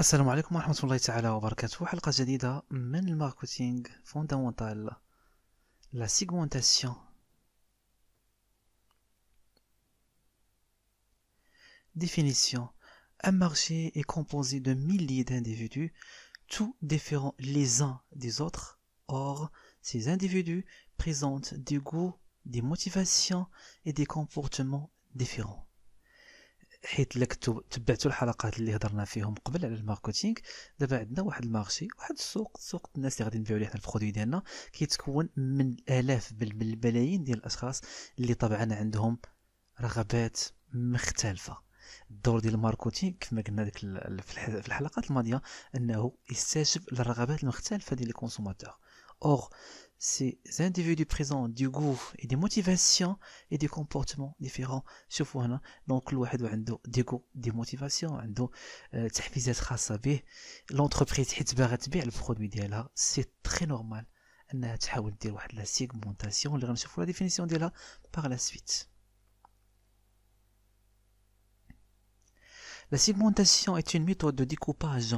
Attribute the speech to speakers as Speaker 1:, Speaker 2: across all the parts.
Speaker 1: wa عليكم ورحمة wa تعالى وبركاته حلقة جديدة من Marketing Fondamental La segmentation Définition Un marché est composé de milliers d'individus, tous différents les uns des autres. Or, ces individus présentent des goûts, des motivations et des comportements différents. حيت لك تبعتوا الحلقات اللي هضرنا فيهم قبل على الماركتينغ دابا عندنا واحد المارشي واحد السوق سوق الناس اللي غادي نبيعوا ليه حنا البرودوي ديالنا كيتكون من الالاف بل بالبلايين ديال الاشخاص اللي طبعا عندهم رغبات مختلفه الدور ديال الماركتينغ كما قلنا ديك في الحلقات الماضيه انه يستجب للرغبات المختلفه ديال الكونسوماتور اور ces individus présentent du goût et des motivations et des comportements différents sur hein, donc كل واحد des goûts des motivations عنده تحفيزات خاصة به l'entreprise a le produit البرودوي c'est très normal la segmentation. On واحد لا sur اللي la définition de par la suite La segmentation est une méthode de découpage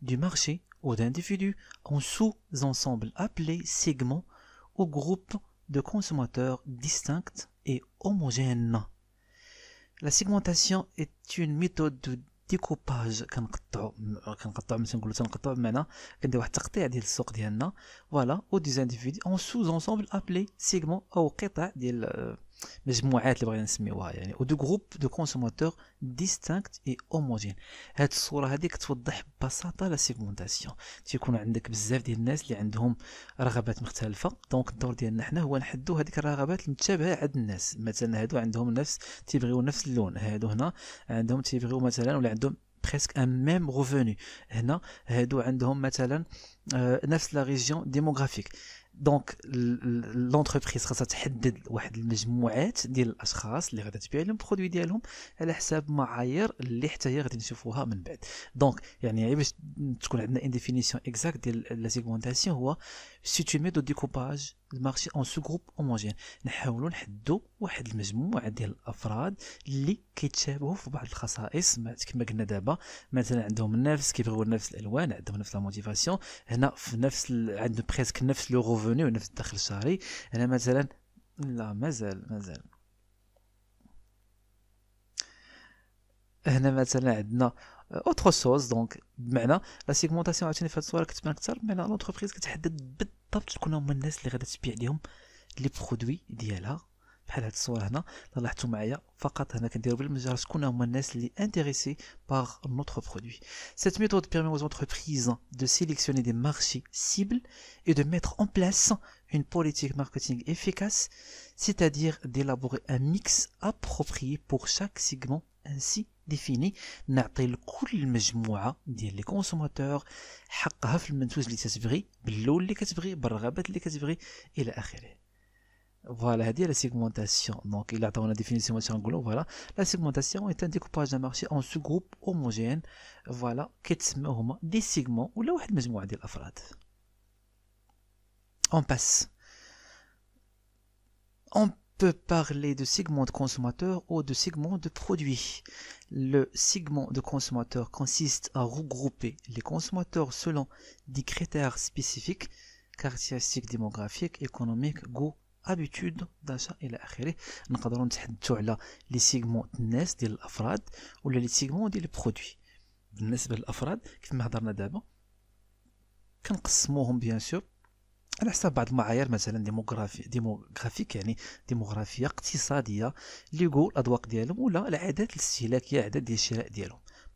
Speaker 1: du marché ou d'individus en sous ensemble appelés segments ou groupes de consommateurs distincts et homogènes. La segmentation est une méthode de découpage voilà, ou des individus en sous ensemble appelé segment ou مجموعات اللي بغينا نسميوها يعني ودو جروب دو كونسوماتور ديستانكت اي اوموجين هاد الصوره هذيك توضح ببساطه لا سيغمونتاسيون تيكون عندك بزاف ديال الناس اللي عندهم رغبات مختلفه دونك الدور ديالنا حنا هو نحدو هذيك الرغبات المتشابهه عند الناس مثلا هادو عندهم نفس تيبغيو نفس اللون هادو هنا عندهم تيبغيو مثلا ولا عندهم بريسك ان ميم غوفوني هنا هادو عندهم مثلا آه، نفس لا ريجيون ديموغرافيك دونك لونتربريز خاصها تحدد واحد المجموعات ديال الاشخاص اللي غادي تبيع لهم برودوي ديالهم على حساب معايير اللي حتى هي غادي نشوفوها من بعد دونك يعني باش تكون عندنا ان ديفينيسيون اكزاكت ديال لا سيغمونتاسيون هو سي تو مي دو ديكوباج المارشي اون سو جروب اوموجين نحاولوا نحدوا واحد المجموعه ديال الافراد اللي كيتشابهوا في بعض الخصائص كما قلنا دابا مثلا عندهم نفس كيبغيو نفس الالوان عندهم نفس لا موتيفاسيون هنا في نفس عندهم بريسك نفس لو ريفوني ونفس الدخل الشهري انا مثلا لا مازال مازال هنا مثلا عندنا اوتر سوز دونك بمعنى لا سيغمونطاسيون عاوتاني في هاد الصوره كتبان اكثر بمعنى لونتربريز كتحدد بالضبط شكون هما الناس اللي غادي تبيع ليهم لي برودوي ديالها بحال هاد الصوره هنا لاحظتوا معايا فقط هنا كنديرو بالمجال شكون هما الناس اللي انتريسي باغ نوتر برودوي cette méthode permet aux entreprises de sélectionner des marchés cibles et de mettre en place une politique marketing efficace c'est-à-dire d'élaborer un mix approprié pour chaque segment ainsi défini نعطي لكل مجموعه ديال لي كونسوماتور حقها في المنتوج اللي كتبغي باللون اللي كتبغي بالرغبات اللي كتبغي الى اخره voilà, c'est la segmentation. Donc, il attend la définition globale. Voilà, la segmentation est un découpage d'un marché en sous-groupes homogènes. Voilà, quest des segments ou le des la On passe. On peut parler de segments de consommateurs ou de segments de produits. Le segment de consommateurs consiste à regrouper les consommateurs selon des critères spécifiques, caractéristiques démographiques, économiques, goûts ابيتود داشا الى اخره نقدروا نتحدثوا على لي سيغمون الناس ديال الافراد ولا لي سيغمون ديال البرودوي بالنسبه للافراد كيف ما هضرنا دابا كنقسموهم بيان سور على حسب بعض المعايير مثلا ديموغرافي ديموغرافيك يعني ديموغرافيا اقتصاديه اللي يقول الاذواق ديالهم ولا العادات الاستهلاكيه عدد ديال الشراء ديالهم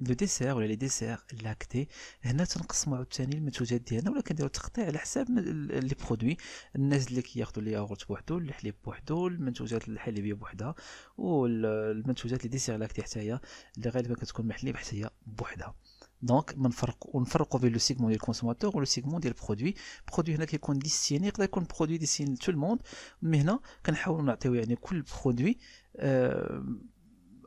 Speaker 1: لو ديسير ولا لي ديسير لاكتي هنا تنقسموا عاوتاني المنتوجات ديالنا ولا كنديروا التقطيع على حساب لي برودوي الناس اللي كياخذوا الياغورت بوحدو الحليب بوحدو المنتوجات الحليبيه بوحدها والمنتوجات لي ديسير لاكتي حتى هي اللي غالبا كتكون محليب حتى هي بوحدها دونك منفرق ونفرقوا بين لو سيغمون ديال الكونسوماتور ولو سيغمون ديال البرودوي برودوي هنا كيكون ديستيني يقدر يكون برودوي ديستيني لتو الموند مي هنا كنحاولوا نعطيو يعني كل برودوي آه،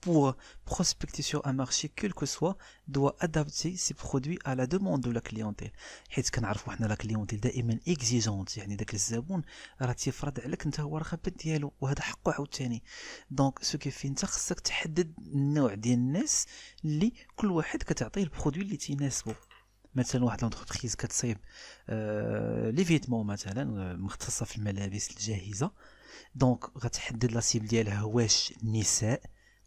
Speaker 1: pour prospecter sur un marché quel que soit doit adapter ses produits à la demande de la clientèle حيت كنعرفوا حنا لا كليونتيل دائما اكزيجونت يعني داك الزبون راه تيفرض عليك انت هو الرغبه ديالو وهذا حقه عاوتاني دونك سو كيفي انت خصك تحدد النوع ديال الناس اللي كل واحد كتعطيه البرودوي اللي تيناسبو مثلا واحد لونتربريز كتصيب آه لي فيتمون مثلا مختصه في الملابس الجاهزه دونك غتحدد لا سيبل ديالها واش النساء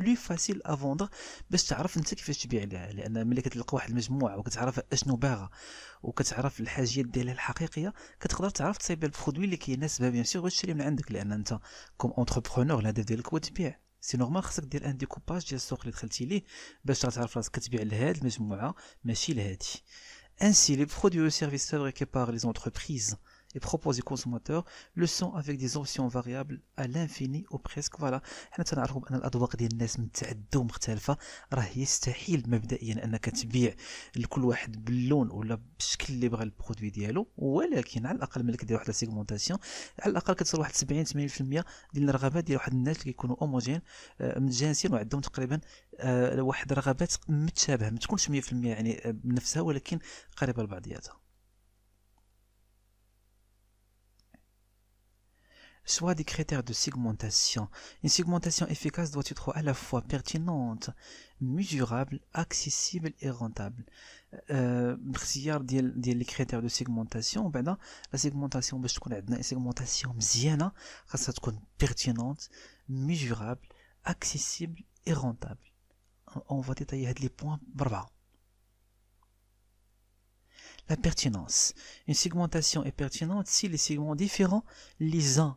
Speaker 1: بلو فاسيل ا فوندر باش تعرف انت كيفاش تبيع لها لان ملي كتلقى واحد المجموعه وكتعرف اشنو باغا وكتعرف الحاجيات ديالها الحقيقيه كتقدر تعرف تصايب البرودوي اللي كيناسبها بيان سيغ وتشري من عندك لان انت كوم اونتربرونور الهدف ديالك هو تبيع سي نورمال خاصك دير ان ديكوباج ديال السوق اللي دخلتي ليه باش تعرف راسك كتبيع لهاد المجموعه ماشي لهادي Ainsi, les produits ou services fabriqués par les entreprises et proposées aux consommateurs, le son avec des options variables à l'infini ou presque. Voilà, حنا تنعرفوا بان الاذواق ديال الناس متعدده ومختلفه راه يستحيل مبدئيا انك تبيع لكل واحد باللون ولا بالشكل اللي بغى البرودوي ديالو ولكن على الاقل ملي كدير واحد السيغمونتاسيون على الاقل كتصل واحد 70 80% ديال الرغبات ديال واحد الناس اللي كيكونوا اوموجين متجانسين وعندهم تقريبا واحد الرغبات متشابهه ما تكونش 100% يعني بنفسها ولكن قريبه لبعضياتها Soit des critères de segmentation. Une segmentation efficace doit être à la fois pertinente, mesurable, accessible et rentable. Euh, euh les critères de segmentation, ben la segmentation, ben, une segmentation hein, pertinente, mesurable, accessible et rentable. On va détailler les points Bravo. La pertinence. Une segmentation est pertinente si les segments différents les uns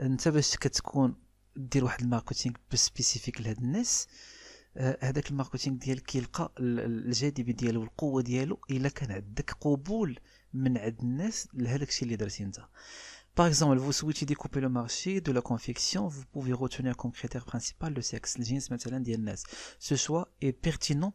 Speaker 1: انت باش كتكون دير واحد الماركتينغ سبيسيفيك لهاد الناس هذاك آه، الماركتينغ ديالك كيلقى الجاذبيه ديالو والقوه ديالو الا كان عندك قبول من عند الناس لهذاك الشيء اللي درتي انت Par exemple, vous souhaitez découper le marché de la confection, vous pouvez retenir comme critère principal le sexe, le jeans, Ce choix est pertinent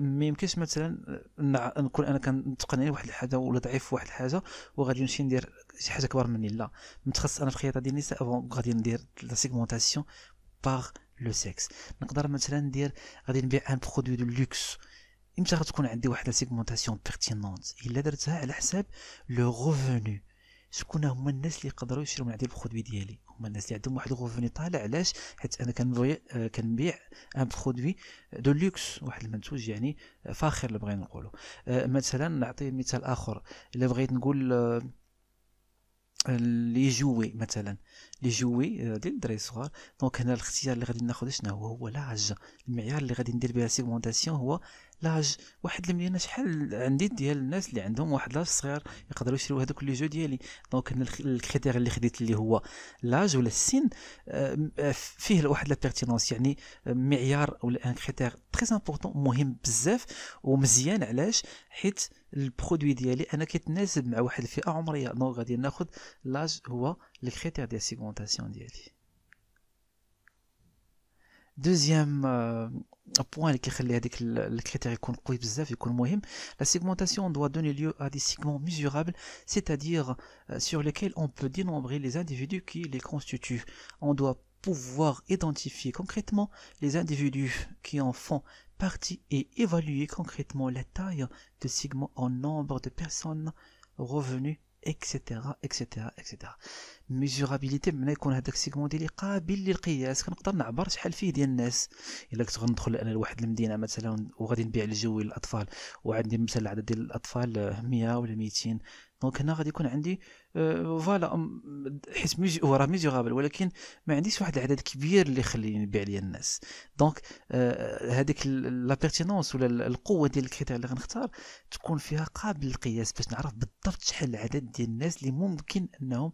Speaker 1: ما يمكنش مثلا نكون انا كنتقني واحد الحاجه ولا ضعيف في واحد الحاجه وغادي نمشي ندير شي حاجه كبار مني لا متخصص انا في الخياطه ديال النساء غادي ندير لا سيغمونتاسيون باغ لو سيكس نقدر مثلا ندير غادي نبيع ان برودوي دو لوكس امتى غتكون عندي واحد لا سيغمونتاسيون بيرتينونت الا درتها على حساب لو روفوني شكون هما الناس اللي يقدروا يشريو من عندي البرودوي ديالي هما الناس اللي عندهم واحد الغوفني طالع علاش حيت انا كنبيع آه، كنبيع ان برودوي دو لوكس واحد المنتوج يعني فاخر اللي بغينا نقولوا آه، مثلا نعطي مثال اخر الا بغيت نقول آه، لي جوي مثلا لي جوي ديال الدراري الصغار دونك هنا الاختيار اللي غادي ناخذ شنو هو هو لاج المعيار اللي غادي ندير بها سيغمونتاسيون هو لاج واحد المدينه شحال عندي ديال الناس اللي عندهم واحد لاج صغير يقدروا يشريو هذوك لي جو ديالي دونك انا الكريتير اللي خديت اللي هو لاج ولا السن آه، آه، فيه واحد لا بيرتينونس يعني معيار ولا ان كريتير تري امبورطون مهم بزاف ومزيان علاش حيت البرودوي ديالي انا كيتناسب مع واحد الفئه عمريه دونك غادي ناخذ لاج هو الكريتير ديال سيغمونطاسيون ديالي Deuxième euh, point le la segmentation doit donner lieu à des segments mesurables, c'est-à-dire euh, sur lesquels on peut dénombrer les individus qui les constituent. On doit pouvoir identifier concrètement les individus qui en font partie et évaluer concrètement la taille de segments en nombre de personnes, revenus, etc., etc., etc. ميزورابيليتي بمعنى يكون هذاك السيغمون ديالي قابل للقياس كنقدر نعبر شحال فيه ديال الناس الا كنت غندخل انا لواحد المدينه مثلا وغادي نبيع الجوي للاطفال وعندي مثلا العدد ديال الاطفال 100 آه، ولا 200 دونك هنا غادي يكون عندي فوالا آه، حيت هو راه ميزورابل ولكن ما عنديش واحد العدد كبير اللي يخليني نبيع ليا الناس دونك آه، هذيك لا بيرتينونس ولا القوه ديال الكريتير اللي غنختار تكون فيها قابل للقياس باش نعرف بالضبط شحال العدد ديال الناس اللي ممكن انهم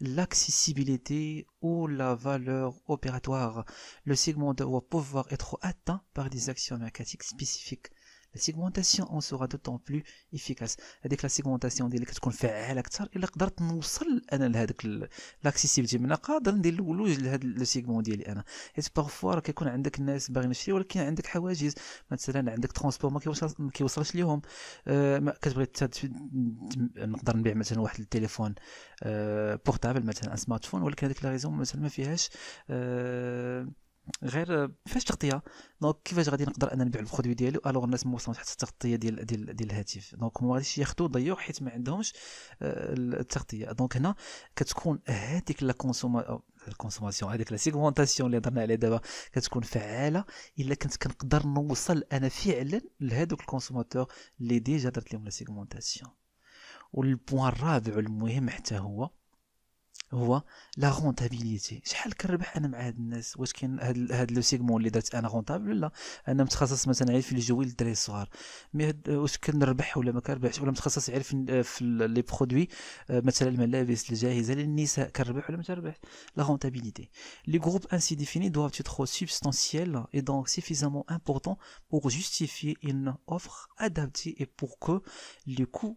Speaker 1: l'accessibilité ou la valeur opératoire le segment doit pouvoir être atteint par des actions mercatiques spécifiques السيغمونتاسيون اون سورا دوطون بلو افيكاس هذيك لا سيغمونتاسيون ديالي كتكون فعاله اكثر الا قدرت نوصل انا لهذاك لاكسيسيبيتي من قادر ندير الولوج لهذا لو سيغمون ديالي انا حيت بارفوا راه كيكون عندك الناس باغيين يشري ولكن عندك حواجز مثلا عندك ترونسبور ما كيوصل ما كيوصلش ليهم أه كتبغي نقدر نبيع مثلا واحد التليفون أه بورتابل مثلا ان سمارتفون ولكن هذيك لا ريزون مثلا ما فيهاش أه غير فاش تغطيه دونك كيفاش غادي نقدر انا نبيع البرودوي ديالو الوغ الناس ما وصلوش حتى التغطيه ديال ديال ديال الهاتف دونك ما غاديش ياخذوا ضيعوا حيت ما عندهمش آه، التغطيه دونك هنا كتكون هذيك لا كونسوم الكونسوماسيون هذيك لا سيغمونتاسيون اللي هضرنا عليها دابا كتكون فعاله الا كنت كنقدر نوصل انا فعلا لهذوك الكونسوماتور اللي ديجا درت لهم لا سيغمونتاسيون والبوان الرابع المهم حتى هو هو لا رونتابيليتي شحال كنربح انا مع هاد الناس واش كاين هاد هاد لو سيغمون اللي درت انا رونتابل ولا انا متخصص مثلا عارف في الجوي للدراري الصغار مي واش كنربح ولا ما كنربحش ولا متخصص عارف آه، في لي برودوي آه، مثلا الملابس الجاهزه للنساء كنربح ولا ما كنربحش لا رونتابيليتي لي جروب انسي ديفيني دوا تي être substantiels اي دونك suffisamment importants بور justifier ان offre ادابتي اي بور كو لي كو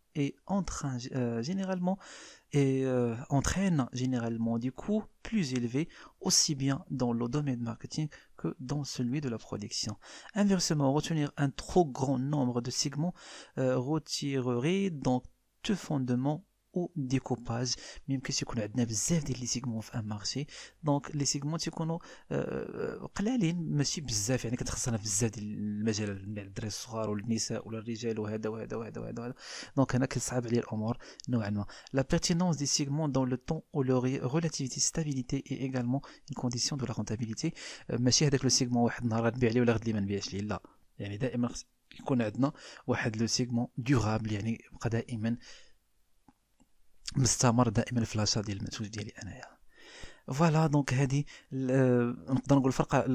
Speaker 1: et entraîne, euh, généralement, et, euh, entraîne généralement des coûts plus élevé aussi bien dans le domaine marketing que dans celui de la production. Inversement, retenir un trop grand nombre de segments euh, retirerait donc tout fondement او ديكوباج ميمكنش يكون عندنا بزاف ديال لي سيغمون في ان مارشي دونك لي سيغمون تيكونوا قلالين ماشي بزاف يعني كتخصنا بزاف ديال المجال مع الدراري الصغار ولا النساء ولا الرجال وهذا وهذا وهذا وهذا, وهذا. دونك هنا كتصعب عليا الامور نوعا ما لا بيرتينونس دي سيغمون دون لو طون او لو ريلاتيفيتي ستابيليتي اي ايغالمون اون كونديسيون دو لا رونتابيليتي ماشي هذاك لو سيغمون واحد النهار غتبيع عليه ولا غد لي ما نبيعش ليه لا يعني دائما يكون عندنا واحد لو سيغمون دورابل يعني يبقى دائما مستمر دائما في لاشا ديال المنتوج ديالي انايا فوالا دونك هادي نقدر نقول الفرقه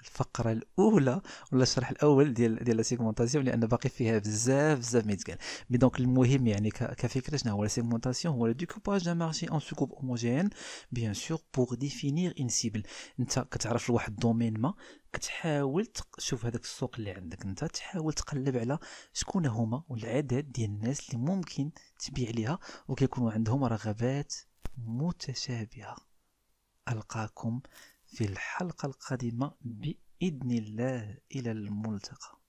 Speaker 1: الفقره الاولى ولا الشرح الاول ديال ديال سيغمونتاسيون لان باقي فيها بزاف بزاف ما يتقال مي دونك المهم يعني كفكره شنو هو سيغمونتاسيون هو ديكوباج دان مارشي اون سوكوب هوموجين بيان سور بوغ ديفينيغ ان سيبل انت كتعرف لواحد الدومين ما كتحاول تشوف هذاك السوق اللي عندك انت تحاول تقلب على شكون هما والعدد ديال الناس اللي ممكن تبيع ليها وكيكونوا عندهم رغبات متشابهه القاكم في الحلقة القادمة بإذن الله إلى الملتقى